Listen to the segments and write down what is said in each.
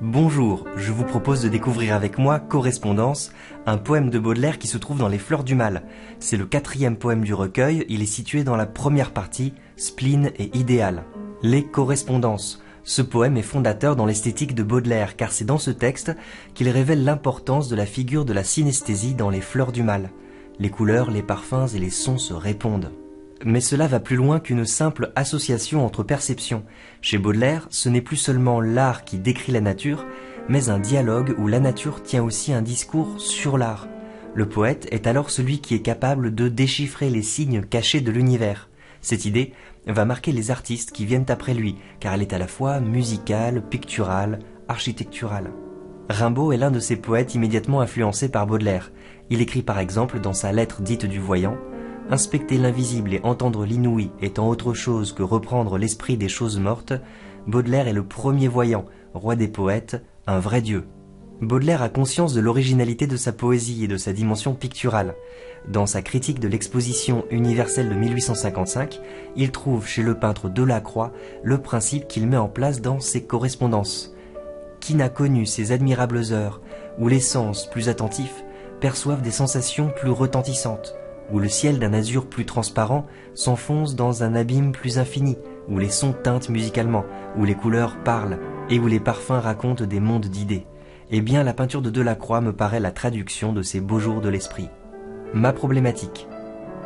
Bonjour, je vous propose de découvrir avec moi Correspondance, un poème de Baudelaire qui se trouve dans Les Fleurs du Mal. C'est le quatrième poème du recueil, il est situé dans la première partie, Spleen et Idéal. Les Correspondances. Ce poème est fondateur dans l'esthétique de Baudelaire, car c'est dans ce texte qu'il révèle l'importance de la figure de la synesthésie dans Les Fleurs du Mal. Les couleurs, les parfums et les sons se répondent. Mais cela va plus loin qu'une simple association entre perceptions. Chez Baudelaire, ce n'est plus seulement l'art qui décrit la nature, mais un dialogue où la nature tient aussi un discours sur l'art. Le poète est alors celui qui est capable de déchiffrer les signes cachés de l'univers. Cette idée va marquer les artistes qui viennent après lui, car elle est à la fois musicale, picturale, architecturale. Rimbaud est l'un de ces poètes immédiatement influencés par Baudelaire. Il écrit par exemple dans sa lettre dite du voyant Inspecter l'invisible et entendre l'inouï étant autre chose que reprendre l'esprit des choses mortes, Baudelaire est le premier voyant, roi des poètes, un vrai dieu. Baudelaire a conscience de l'originalité de sa poésie et de sa dimension picturale. Dans sa critique de l'exposition universelle de 1855, il trouve chez le peintre Delacroix le principe qu'il met en place dans ses correspondances. Qui n'a connu ces admirables heures où les sens plus attentifs perçoivent des sensations plus retentissantes, où le ciel d'un azur plus transparent s'enfonce dans un abîme plus infini, où les sons teintent musicalement, où les couleurs parlent et où les parfums racontent des mondes d'idées, eh bien la peinture de Delacroix me paraît la traduction de ces beaux jours de l'esprit. Ma problématique.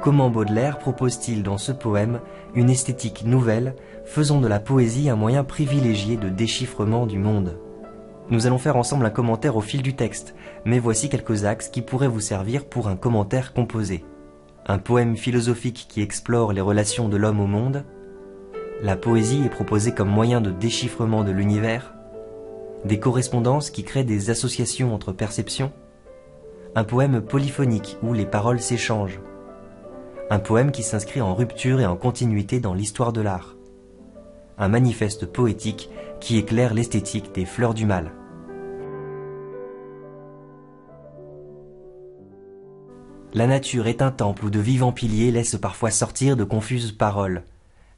Comment Baudelaire propose-t-il dans ce poème une esthétique nouvelle, faisant de la poésie un moyen privilégié de déchiffrement du monde Nous allons faire ensemble un commentaire au fil du texte, mais voici quelques axes qui pourraient vous servir pour un commentaire composé un poème philosophique qui explore les relations de l'homme au monde, la poésie est proposée comme moyen de déchiffrement de l'univers, des correspondances qui créent des associations entre perceptions, un poème polyphonique où les paroles s'échangent, un poème qui s'inscrit en rupture et en continuité dans l'histoire de l'art, un manifeste poétique qui éclaire l'esthétique des fleurs du mal. La nature est un temple où de vivants piliers laissent parfois sortir de confuses paroles.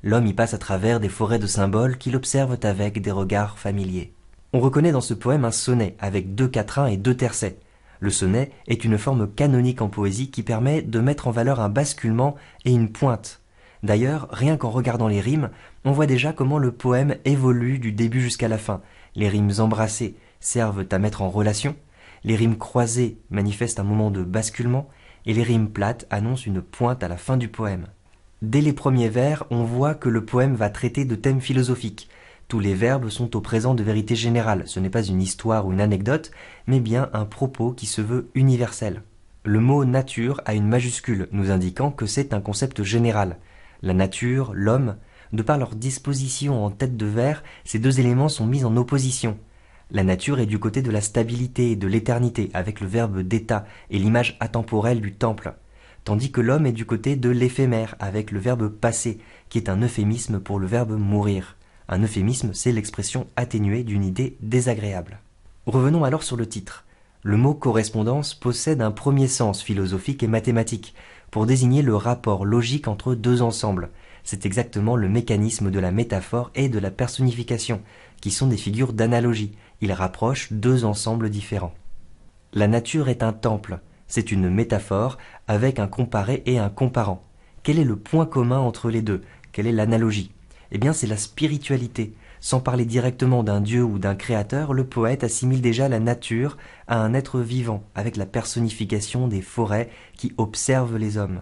L'homme y passe à travers des forêts de symboles qu'il observe avec des regards familiers. On reconnaît dans ce poème un sonnet avec deux quatrains et deux tercets. Le sonnet est une forme canonique en poésie qui permet de mettre en valeur un basculement et une pointe. D'ailleurs, rien qu'en regardant les rimes, on voit déjà comment le poème évolue du début jusqu'à la fin. Les rimes embrassées servent à mettre en relation, les rimes croisées manifestent un moment de basculement, et les rimes plates annoncent une pointe à la fin du poème. Dès les premiers vers, on voit que le poème va traiter de thèmes philosophiques. Tous les verbes sont au présent de vérité générale, ce n'est pas une histoire ou une anecdote, mais bien un propos qui se veut universel. Le mot nature a une majuscule, nous indiquant que c'est un concept général. La nature, l'homme, de par leur disposition en tête de vers, ces deux éléments sont mis en opposition. La nature est du côté de la stabilité et de l'éternité avec le verbe d'état et l'image atemporelle du temple, tandis que l'homme est du côté de l'éphémère avec le verbe passer, qui est un euphémisme pour le verbe mourir. Un euphémisme, c'est l'expression atténuée d'une idée désagréable. Revenons alors sur le titre. Le mot correspondance possède un premier sens philosophique et mathématique, pour désigner le rapport logique entre deux ensembles. C'est exactement le mécanisme de la métaphore et de la personnification, qui sont des figures d'analogie, il rapproche deux ensembles différents. La nature est un temple, c'est une métaphore avec un comparé et un comparant. Quel est le point commun entre les deux Quelle est l'analogie Eh bien c'est la spiritualité. Sans parler directement d'un dieu ou d'un créateur, le poète assimile déjà la nature à un être vivant, avec la personnification des forêts qui observent les hommes.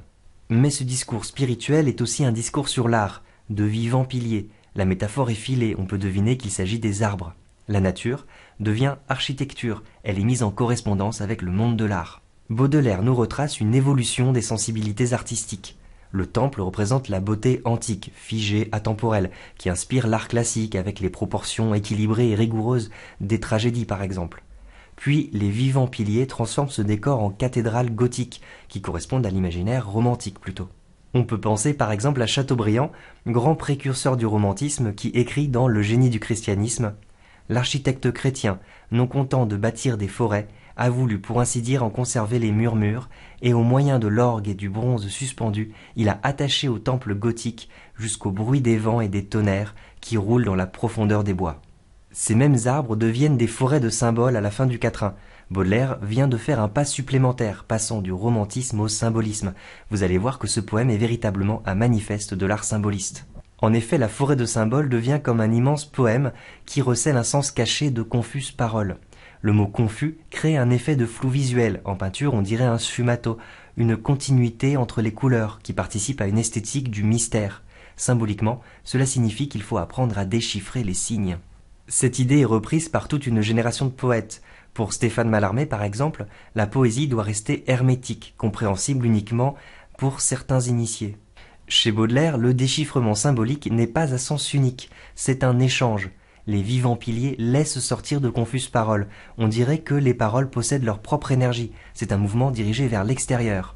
Mais ce discours spirituel est aussi un discours sur l'art, de vivants piliers. La métaphore est filée, on peut deviner qu'il s'agit des arbres la nature, devient architecture, elle est mise en correspondance avec le monde de l'art. Baudelaire nous retrace une évolution des sensibilités artistiques. Le temple représente la beauté antique, figée, atemporelle, qui inspire l'art classique avec les proportions équilibrées et rigoureuses des tragédies par exemple. Puis les vivants piliers transforment ce décor en cathédrale gothique, qui correspondent à l'imaginaire romantique plutôt. On peut penser par exemple à Chateaubriand, grand précurseur du romantisme qui écrit dans Le génie du christianisme l'architecte chrétien, non content de bâtir des forêts, a voulu pour ainsi dire en conserver les murmures, et au moyen de l'orgue et du bronze suspendu, il a attaché au temple gothique, jusqu'au bruit des vents et des tonnerres qui roulent dans la profondeur des bois. Ces mêmes arbres deviennent des forêts de symboles à la fin du quatrain. Baudelaire vient de faire un pas supplémentaire, passant du romantisme au symbolisme. Vous allez voir que ce poème est véritablement un manifeste de l'art symboliste. En effet, la forêt de symboles devient comme un immense poème qui recèle un sens caché de confuses paroles. Le mot confus crée un effet de flou visuel. En peinture, on dirait un sfumato, une continuité entre les couleurs qui participe à une esthétique du mystère. Symboliquement, cela signifie qu'il faut apprendre à déchiffrer les signes. Cette idée est reprise par toute une génération de poètes. Pour Stéphane Mallarmé, par exemple, la poésie doit rester hermétique, compréhensible uniquement pour certains initiés. Chez Baudelaire, le déchiffrement symbolique n'est pas à sens unique, c'est un échange. Les vivants piliers laissent sortir de confuses paroles. On dirait que les paroles possèdent leur propre énergie. C'est un mouvement dirigé vers l'extérieur.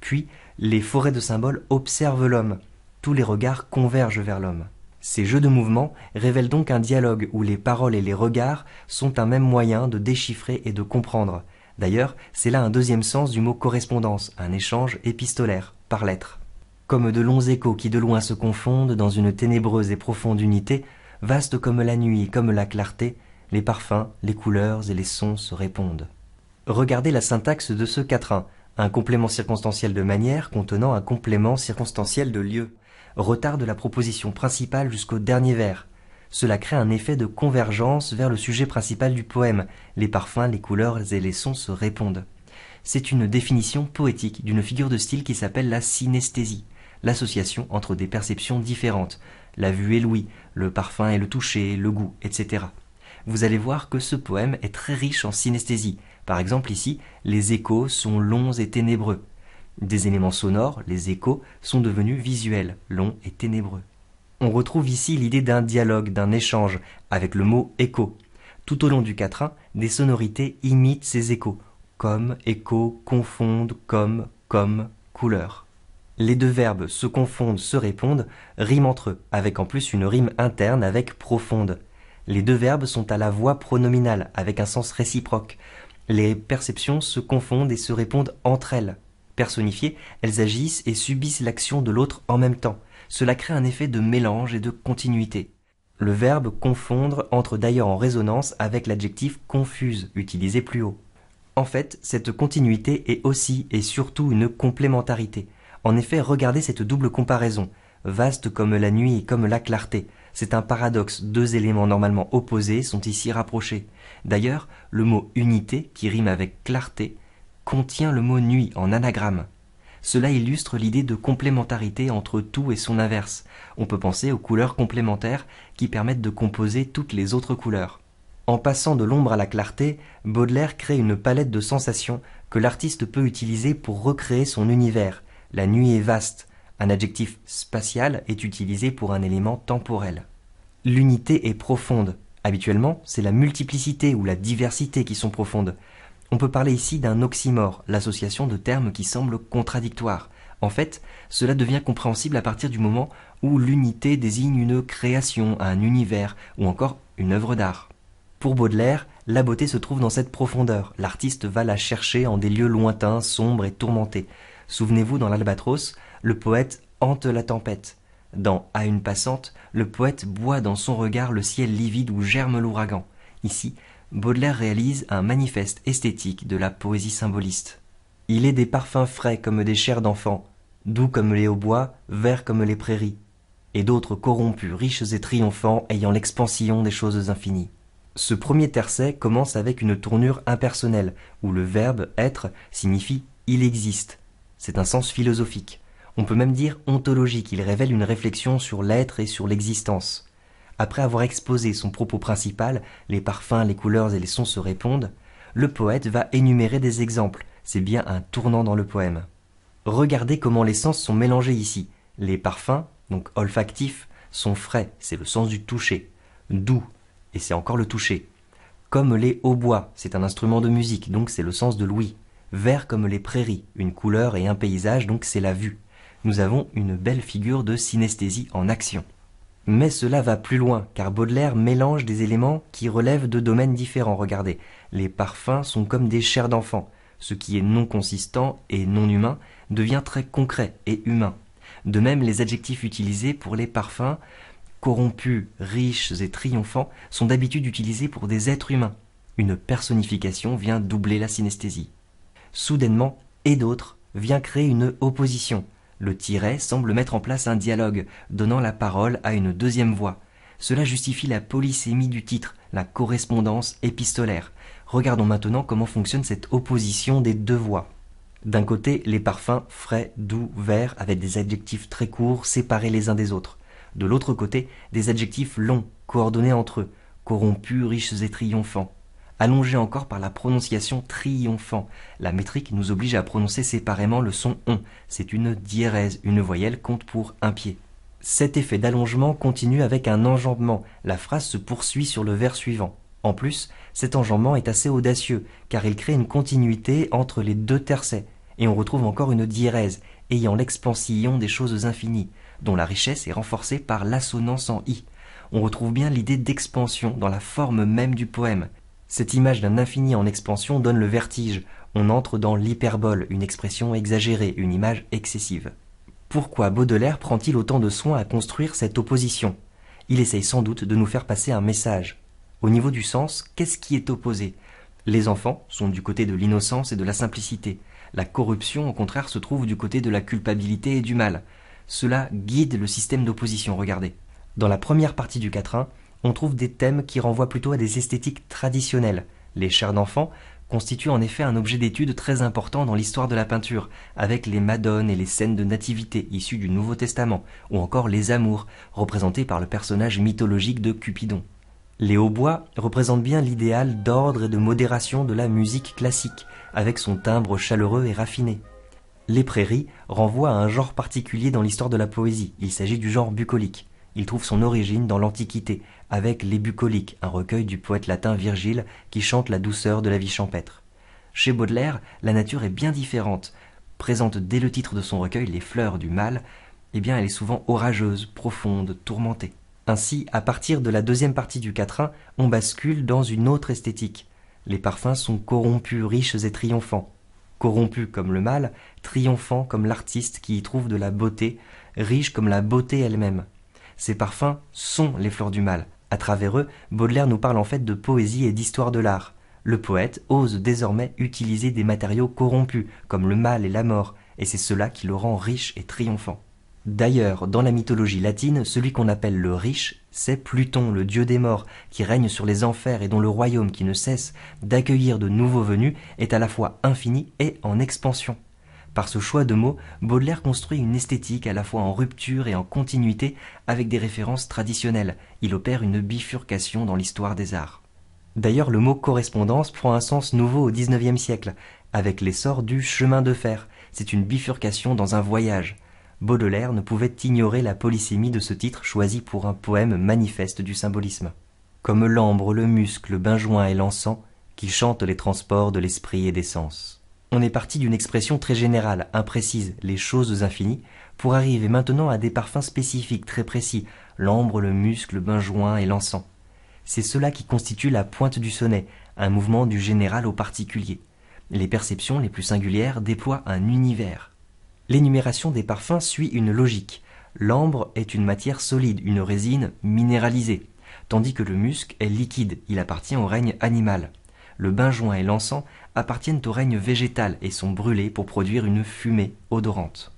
Puis, les forêts de symboles observent l'homme. Tous les regards convergent vers l'homme. Ces jeux de mouvement révèlent donc un dialogue où les paroles et les regards sont un même moyen de déchiffrer et de comprendre. D'ailleurs, c'est là un deuxième sens du mot correspondance, un échange épistolaire, par lettres comme de longs échos qui de loin se confondent dans une ténébreuse et profonde unité, vaste comme la nuit et comme la clarté, les parfums, les couleurs et les sons se répondent. Regardez la syntaxe de ce quatrain, un complément circonstanciel de manière contenant un complément circonstanciel de lieu, retarde la proposition principale jusqu'au dernier vers. Cela crée un effet de convergence vers le sujet principal du poème, les parfums, les couleurs et les sons se répondent. C'est une définition poétique d'une figure de style qui s'appelle la synesthésie l'association entre des perceptions différentes, la vue et l'ouïe, le parfum et le toucher, le goût, etc. Vous allez voir que ce poème est très riche en synesthésie. Par exemple ici, les échos sont longs et ténébreux. Des éléments sonores, les échos, sont devenus visuels, longs et ténébreux. On retrouve ici l'idée d'un dialogue, d'un échange, avec le mot écho. Tout au long du quatrain, des sonorités imitent ces échos, comme, écho, confondent, comme, comme, couleur. Les deux verbes se confondent, se répondent, riment entre eux, avec en plus une rime interne avec profonde. Les deux verbes sont à la voix pronominale, avec un sens réciproque. Les perceptions se confondent et se répondent entre elles. Personnifiées, elles agissent et subissent l'action de l'autre en même temps. Cela crée un effet de mélange et de continuité. Le verbe confondre entre d'ailleurs en résonance avec l'adjectif confuse, utilisé plus haut. En fait, cette continuité est aussi et surtout une complémentarité. En effet, regardez cette double comparaison, vaste comme la nuit et comme la clarté. C'est un paradoxe, deux éléments normalement opposés sont ici rapprochés. D'ailleurs, le mot unité, qui rime avec clarté, contient le mot nuit en anagramme. Cela illustre l'idée de complémentarité entre tout et son inverse. On peut penser aux couleurs complémentaires qui permettent de composer toutes les autres couleurs. En passant de l'ombre à la clarté, Baudelaire crée une palette de sensations que l'artiste peut utiliser pour recréer son univers, la nuit est vaste. Un adjectif spatial est utilisé pour un élément temporel. L'unité est profonde. Habituellement, c'est la multiplicité ou la diversité qui sont profondes. On peut parler ici d'un oxymore, l'association de termes qui semblent contradictoires. En fait, cela devient compréhensible à partir du moment où l'unité désigne une création, un univers ou encore une œuvre d'art. Pour Baudelaire, la beauté se trouve dans cette profondeur. L'artiste va la chercher en des lieux lointains, sombres et tourmentés. Souvenez-vous, dans l'Albatros, le poète hante la tempête. Dans À une passante, le poète boit dans son regard le ciel livide où germe l'ouragan. Ici, Baudelaire réalise un manifeste esthétique de la poésie symboliste. Il est des parfums frais comme des chairs d'enfants, doux comme les hautbois, verts comme les prairies, et d'autres corrompus, riches et triomphants, ayant l'expansion des choses infinies. Ce premier tercet commence avec une tournure impersonnelle, où le verbe être signifie il existe, c'est un sens philosophique, on peut même dire ontologique, il révèle une réflexion sur l'être et sur l'existence. Après avoir exposé son propos principal, les parfums, les couleurs et les sons se répondent, le poète va énumérer des exemples, c'est bien un tournant dans le poème. Regardez comment les sens sont mélangés ici. Les parfums, donc olfactifs, sont frais, c'est le sens du toucher, doux, et c'est encore le toucher. Comme les hautbois, c'est un instrument de musique, donc c'est le sens de l'ouïe vert comme les prairies, une couleur et un paysage, donc c'est la vue. Nous avons une belle figure de synesthésie en action. Mais cela va plus loin, car Baudelaire mélange des éléments qui relèvent de domaines différents. Regardez, les parfums sont comme des chairs d'enfants, Ce qui est non consistant et non humain devient très concret et humain. De même, les adjectifs utilisés pour les parfums, corrompus, riches et triomphants, sont d'habitude utilisés pour des êtres humains. Une personnification vient doubler la synesthésie soudainement, et d'autres, vient créer une opposition. Le tiret semble mettre en place un dialogue, donnant la parole à une deuxième voix. Cela justifie la polysémie du titre, la correspondance épistolaire. Regardons maintenant comment fonctionne cette opposition des deux voix. D'un côté, les parfums frais, doux, verts, avec des adjectifs très courts, séparés les uns des autres. De l'autre côté, des adjectifs longs, coordonnés entre eux, corrompus, riches et triomphants allongé encore par la prononciation triomphant. La métrique nous oblige à prononcer séparément le son on. C'est une diérèse, une voyelle compte pour un pied. Cet effet d'allongement continue avec un enjambement. La phrase se poursuit sur le vers suivant. En plus, cet enjambement est assez audacieux, car il crée une continuité entre les deux tercets, et on retrouve encore une diérèse, ayant l'expansion des choses infinies, dont la richesse est renforcée par l'assonance en i. On retrouve bien l'idée d'expansion dans la forme même du poème. Cette image d'un infini en expansion donne le vertige, on entre dans l'hyperbole, une expression exagérée, une image excessive. Pourquoi Baudelaire prend-il autant de soin à construire cette opposition Il essaye sans doute de nous faire passer un message. Au niveau du sens, qu'est-ce qui est opposé Les enfants sont du côté de l'innocence et de la simplicité. La corruption, au contraire, se trouve du côté de la culpabilité et du mal. Cela guide le système d'opposition, regardez. Dans la première partie du quatrain, on trouve des thèmes qui renvoient plutôt à des esthétiques traditionnelles. Les chairs d'enfants constituent en effet un objet d'étude très important dans l'histoire de la peinture, avec les madones et les scènes de nativité issues du Nouveau Testament, ou encore les amours, représentés par le personnage mythologique de Cupidon. Les hautbois représentent bien l'idéal d'ordre et de modération de la musique classique, avec son timbre chaleureux et raffiné. Les prairies renvoient à un genre particulier dans l'histoire de la poésie, il s'agit du genre bucolique. Il trouve son origine dans l'Antiquité, avec Les Bucoliques, un recueil du poète latin Virgile qui chante la douceur de la vie champêtre. Chez Baudelaire, la nature est bien différente. Présente dès le titre de son recueil Les fleurs du mal, eh bien elle est souvent orageuse, profonde, tourmentée. Ainsi, à partir de la deuxième partie du quatrain, on bascule dans une autre esthétique. Les parfums sont corrompus, riches et triomphants. Corrompus comme le mal, triomphants comme l'artiste qui y trouve de la beauté, riche comme la beauté elle-même. Ces parfums sont les fleurs du mal. À travers eux, Baudelaire nous parle en fait de poésie et d'histoire de l'art. Le poète ose désormais utiliser des matériaux corrompus, comme le mal et la mort, et c'est cela qui le rend riche et triomphant. D'ailleurs, dans la mythologie latine, celui qu'on appelle le riche, c'est Pluton, le dieu des morts, qui règne sur les enfers et dont le royaume qui ne cesse d'accueillir de nouveaux venus est à la fois infini et en expansion. Par ce choix de mots, Baudelaire construit une esthétique à la fois en rupture et en continuité avec des références traditionnelles. Il opère une bifurcation dans l'histoire des arts. D'ailleurs, le mot correspondance prend un sens nouveau au XIXe siècle, avec l'essor du chemin de fer. C'est une bifurcation dans un voyage. Baudelaire ne pouvait ignorer la polysémie de ce titre choisi pour un poème manifeste du symbolisme. Comme l'ambre, le muscle, le benjoin et l'encens, qui chantent les transports de l'esprit et des sens. On est parti d'une expression très générale, imprécise, les choses infinies, pour arriver maintenant à des parfums spécifiques, très précis, l'ambre, le muscle, le bain-joint et l'encens. C'est cela qui constitue la pointe du sonnet, un mouvement du général au particulier. Les perceptions les plus singulières déploient un univers. L'énumération des parfums suit une logique. L'ambre est une matière solide, une résine minéralisée, tandis que le musc est liquide, il appartient au règne animal le benjoin et l'encens appartiennent au règne végétal et sont brûlés pour produire une fumée odorante.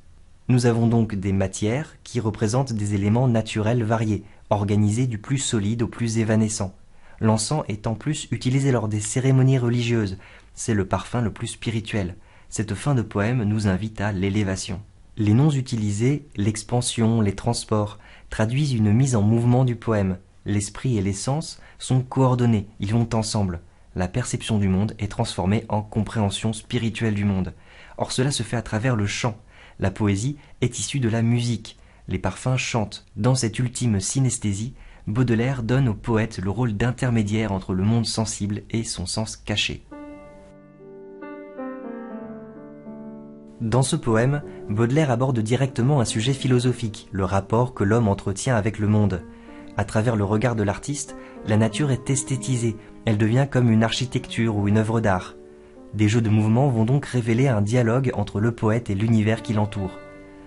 Nous avons donc des matières qui représentent des éléments naturels variés, organisés du plus solide au plus évanescent. L'encens est en plus utilisé lors des cérémonies religieuses, c'est le parfum le plus spirituel. Cette fin de poème nous invite à l'élévation. Les noms utilisés, l'expansion, les transports, traduisent une mise en mouvement du poème. L'esprit et l'essence sont coordonnés, ils vont ensemble la perception du monde est transformée en compréhension spirituelle du monde. Or cela se fait à travers le chant. La poésie est issue de la musique. Les parfums chantent. Dans cette ultime synesthésie, Baudelaire donne au poète le rôle d'intermédiaire entre le monde sensible et son sens caché. Dans ce poème, Baudelaire aborde directement un sujet philosophique, le rapport que l'homme entretient avec le monde. À travers le regard de l'artiste, la nature est esthétisée elle devient comme une architecture ou une œuvre d'art. Des jeux de mouvement vont donc révéler un dialogue entre le poète et l'univers qui l'entoure.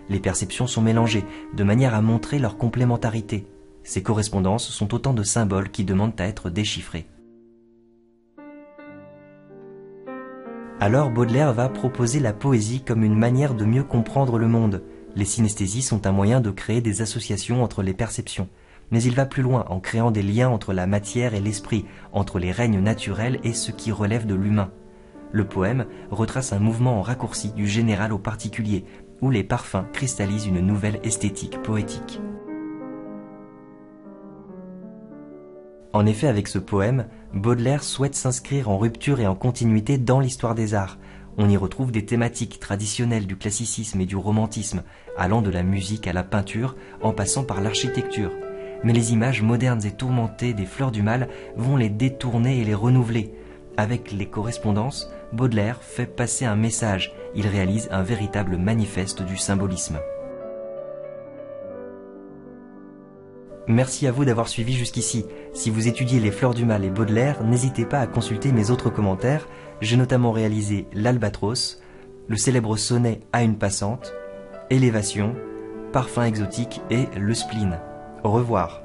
Les perceptions sont mélangées, de manière à montrer leur complémentarité. Ces correspondances sont autant de symboles qui demandent à être déchiffrés. Alors Baudelaire va proposer la poésie comme une manière de mieux comprendre le monde. Les synesthésies sont un moyen de créer des associations entre les perceptions mais il va plus loin en créant des liens entre la matière et l'esprit, entre les règnes naturels et ce qui relève de l'humain. Le poème retrace un mouvement en raccourci du général au particulier, où les parfums cristallisent une nouvelle esthétique poétique. En effet, avec ce poème, Baudelaire souhaite s'inscrire en rupture et en continuité dans l'histoire des arts. On y retrouve des thématiques traditionnelles du classicisme et du romantisme, allant de la musique à la peinture, en passant par l'architecture, mais les images modernes et tourmentées des fleurs du mal vont les détourner et les renouveler. Avec les correspondances, Baudelaire fait passer un message, il réalise un véritable manifeste du symbolisme. Merci à vous d'avoir suivi jusqu'ici. Si vous étudiez les fleurs du mal et Baudelaire, n'hésitez pas à consulter mes autres commentaires. J'ai notamment réalisé l'albatros, le célèbre sonnet à une passante, élévation, parfum exotique et le spleen. Au revoir.